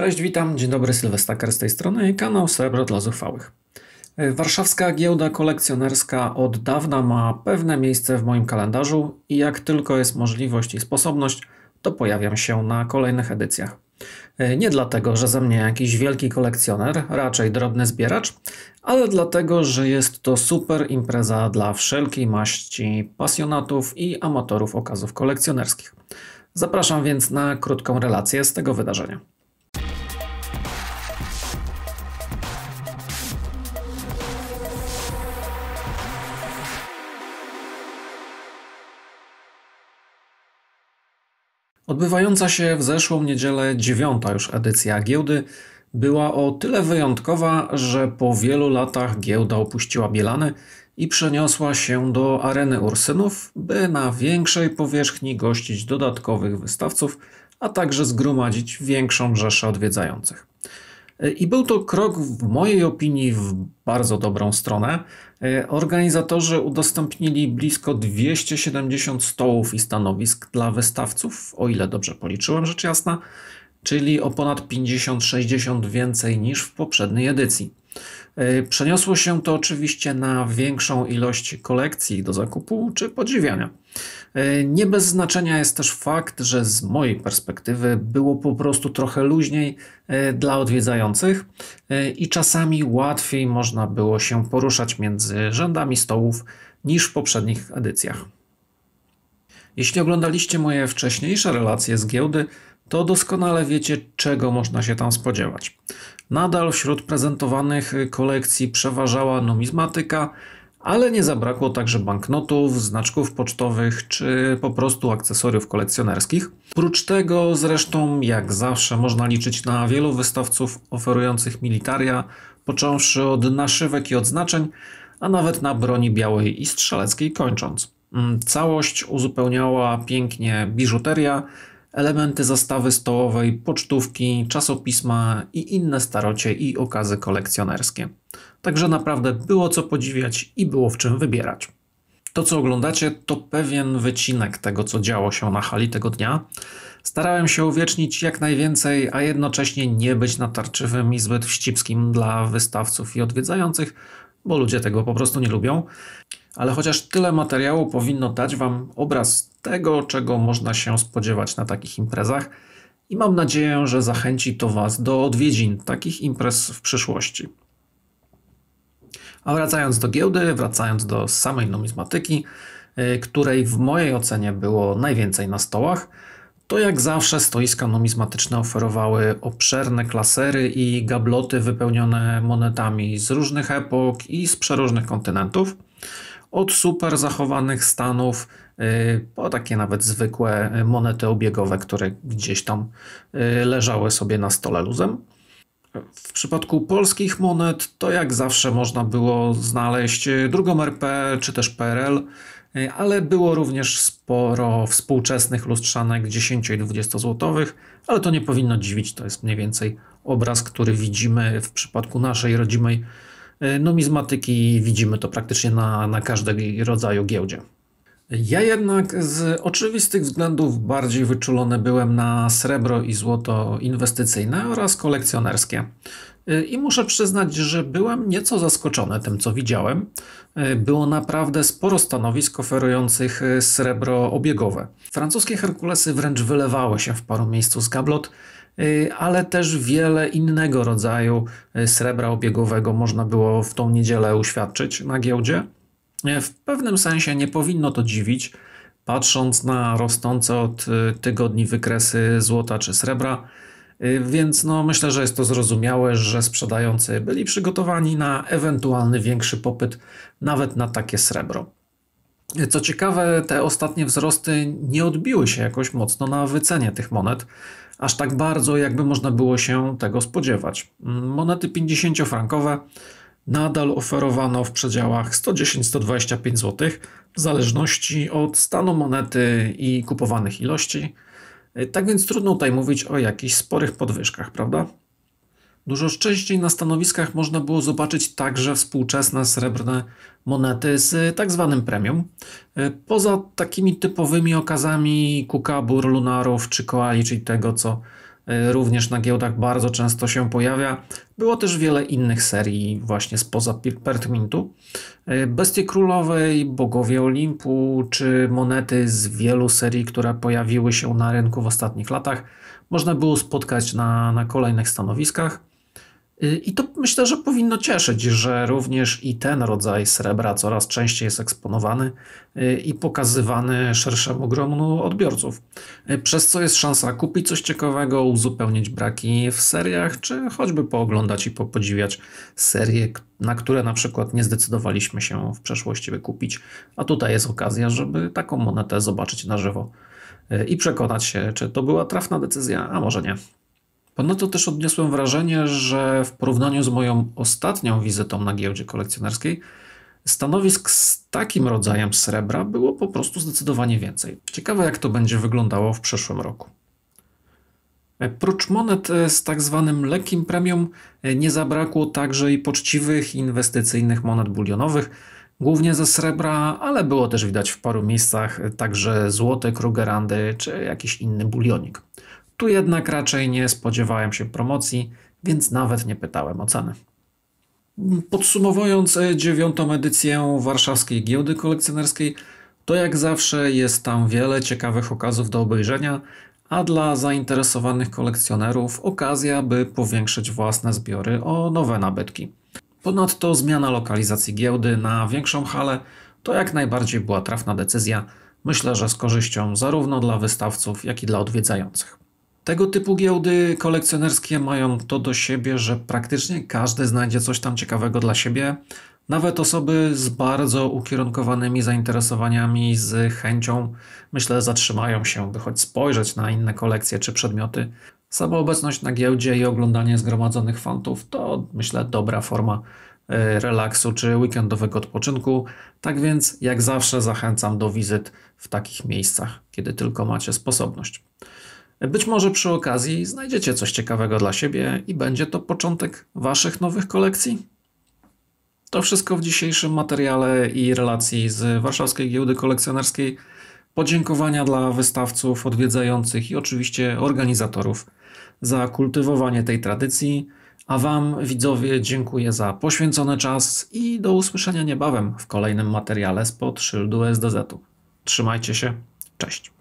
Cześć, witam, dzień dobry, Sylwestaker z tej strony, i kanał Srebro dla Zuchwałych. E, warszawska giełda kolekcjonerska od dawna ma pewne miejsce w moim kalendarzu i jak tylko jest możliwość i sposobność, to pojawiam się na kolejnych edycjach. E, nie dlatego, że ze mnie jakiś wielki kolekcjoner, raczej drobny zbieracz, ale dlatego, że jest to super impreza dla wszelkiej maści pasjonatów i amatorów okazów kolekcjonerskich. Zapraszam więc na krótką relację z tego wydarzenia. Odbywająca się w zeszłą niedzielę dziewiąta już edycja giełdy była o tyle wyjątkowa, że po wielu latach giełda opuściła Bielany i przeniosła się do areny Ursynów, by na większej powierzchni gościć dodatkowych wystawców, a także zgromadzić większą rzeszę odwiedzających. I był to krok, w mojej opinii, w bardzo dobrą stronę. Organizatorzy udostępnili blisko 270 stołów i stanowisk dla wystawców, o ile dobrze policzyłem, rzecz jasna, czyli o ponad 50-60 więcej niż w poprzedniej edycji. Przeniosło się to oczywiście na większą ilość kolekcji do zakupu czy podziwiania. E, nie bez znaczenia jest też fakt, że z mojej perspektywy było po prostu trochę luźniej e, dla odwiedzających e, i czasami łatwiej można było się poruszać między rzędami stołów niż w poprzednich edycjach. Jeśli oglądaliście moje wcześniejsze relacje z giełdy, to doskonale wiecie, czego można się tam spodziewać. Nadal wśród prezentowanych kolekcji przeważała numizmatyka, ale nie zabrakło także banknotów, znaczków pocztowych czy po prostu akcesoriów kolekcjonerskich. Prócz tego zresztą jak zawsze można liczyć na wielu wystawców oferujących militaria, począwszy od naszywek i odznaczeń, a nawet na broni białej i strzeleckiej kończąc. Mm, całość uzupełniała pięknie biżuteria, elementy zastawy stołowej, pocztówki, czasopisma i inne starocie i okazy kolekcjonerskie. Także naprawdę było co podziwiać i było w czym wybierać. To, co oglądacie, to pewien wycinek tego, co działo się na hali tego dnia. Starałem się uwiecznić jak najwięcej, a jednocześnie nie być natarczywym i zbyt wścibskim dla wystawców i odwiedzających, bo ludzie tego po prostu nie lubią ale chociaż tyle materiału powinno dać Wam obraz tego, czego można się spodziewać na takich imprezach i mam nadzieję, że zachęci to Was do odwiedzin takich imprez w przyszłości. A wracając do giełdy, wracając do samej numizmatyki, y, której w mojej ocenie było najwięcej na stołach, to jak zawsze stoiska numizmatyczne oferowały obszerne klasery i gabloty wypełnione monetami z różnych epok i z przeróżnych kontynentów od super zachowanych stanów y, po takie nawet zwykłe monety obiegowe, które gdzieś tam y, leżały sobie na stole luzem. W przypadku polskich monet to jak zawsze można było znaleźć y, drugą RP czy też PRL, ale było również sporo współczesnych lustrzanek 10 i 20 złotowych, ale to nie powinno dziwić, to jest mniej więcej obraz, który widzimy w przypadku naszej rodzimej E, Numizmatyki no, widzimy to praktycznie na, na każdej rodzaju giełdzie. Ja jednak z oczywistych względów bardziej wyczulony byłem na srebro i złoto inwestycyjne oraz kolekcjonerskie. E, I muszę przyznać, że byłem nieco zaskoczony tym, co widziałem. E, było naprawdę sporo stanowisk oferujących srebro obiegowe. Francuskie Herkulesy wręcz wylewały się w paru miejscu z gablot, Y, ale też wiele innego rodzaju y, srebra obiegowego można było w tą niedzielę uświadczyć na giełdzie. Y, w pewnym sensie nie powinno to dziwić, patrząc na rosnące od tygodni wykresy złota czy srebra. Więc no, myślę, że jest to zrozumiałe, że sprzedający byli przygotowani na ewentualny większy popyt nawet na takie srebro. Co ciekawe, te ostatnie wzrosty nie odbiły się jakoś mocno na wycenie tych monet, aż tak bardzo, jakby można było się tego spodziewać. Mm, monety 50-frankowe nadal oferowano w przedziałach 110-125 zł, w zależności od stanu monety i kupowanych ilości. E, tak więc trudno tutaj mówić o jakichś sporych podwyżkach, prawda? Dużo częściej na stanowiskach można było zobaczyć także współczesne srebrne monety z tak zwanym premium. E, poza takimi typowymi okazami kukabur, lunarów czy koali, czyli tego co e, również na giełdach bardzo często się pojawia. Było też wiele innych serii właśnie spoza Pertmintu. E, Bestie Królowej, Bogowie Olimpu czy monety z wielu serii, które pojawiły się na rynku w ostatnich latach można było spotkać na, na kolejnych stanowiskach. Y, I to myślę, że powinno cieszyć, że również i ten rodzaj srebra coraz częściej jest eksponowany y, i pokazywany szerszemu gronu odbiorców, y, przez co jest szansa kupić coś ciekawego, uzupełnić braki w seriach, czy choćby pooglądać i popodziwiać serie, na które na przykład nie zdecydowaliśmy się w przeszłości wykupić, a tutaj jest okazja, żeby taką monetę zobaczyć na żywo i przekonać się, czy to była trafna decyzja, a może nie. Ponadto no też odniosłem wrażenie, że w porównaniu z moją ostatnią wizytą na giełdzie kolekcjonerskiej, stanowisk z takim rodzajem srebra było po prostu zdecydowanie więcej. Ciekawe, jak to będzie wyglądało w przyszłym roku. E, prócz monet e, z tak zwanym lekkim premium e, nie zabrakło także i poczciwych inwestycyjnych monet bulionowych, głównie ze srebra, ale było też widać w paru miejscach także złote krugerandy czy jakiś inny bulionik. Tu jednak raczej nie spodziewałem się promocji, więc nawet nie pytałem o cenę. Podsumowując e, dziewiątą edycję Warszawskiej Giełdy Kolekcjonerskiej, to jak zawsze jest tam wiele ciekawych okazów do obejrzenia, a dla zainteresowanych kolekcjonerów okazja, by powiększyć własne zbiory o nowe nabytki. Ponadto zmiana lokalizacji giełdy na większą halę to jak najbardziej była trafna decyzja. Myślę, że z korzyścią zarówno dla wystawców, jak i dla odwiedzających. Tego typu giełdy kolekcjonerskie mają to do siebie, że praktycznie każdy znajdzie coś tam ciekawego dla siebie. Nawet osoby z bardzo ukierunkowanymi zainteresowaniami, z chęcią, myślę, zatrzymają się, by choć spojrzeć na inne kolekcje czy przedmioty. Sama obecność na giełdzie i oglądanie zgromadzonych fantów to, myślę, dobra forma e, relaksu czy weekendowego odpoczynku. Tak więc, jak zawsze, zachęcam do wizyt w takich miejscach, kiedy tylko macie sposobność. Być może przy okazji znajdziecie coś ciekawego dla siebie i będzie to początek Waszych nowych kolekcji. To wszystko w dzisiejszym materiale i relacji z Warszawskiej Giełdy Kolekcjonerskiej. Podziękowania dla wystawców, odwiedzających i oczywiście organizatorów za kultywowanie tej tradycji. A Wam, widzowie, dziękuję za poświęcony czas i do usłyszenia niebawem w kolejnym materiale spod szyldu SDZ. -u. Trzymajcie się, cześć.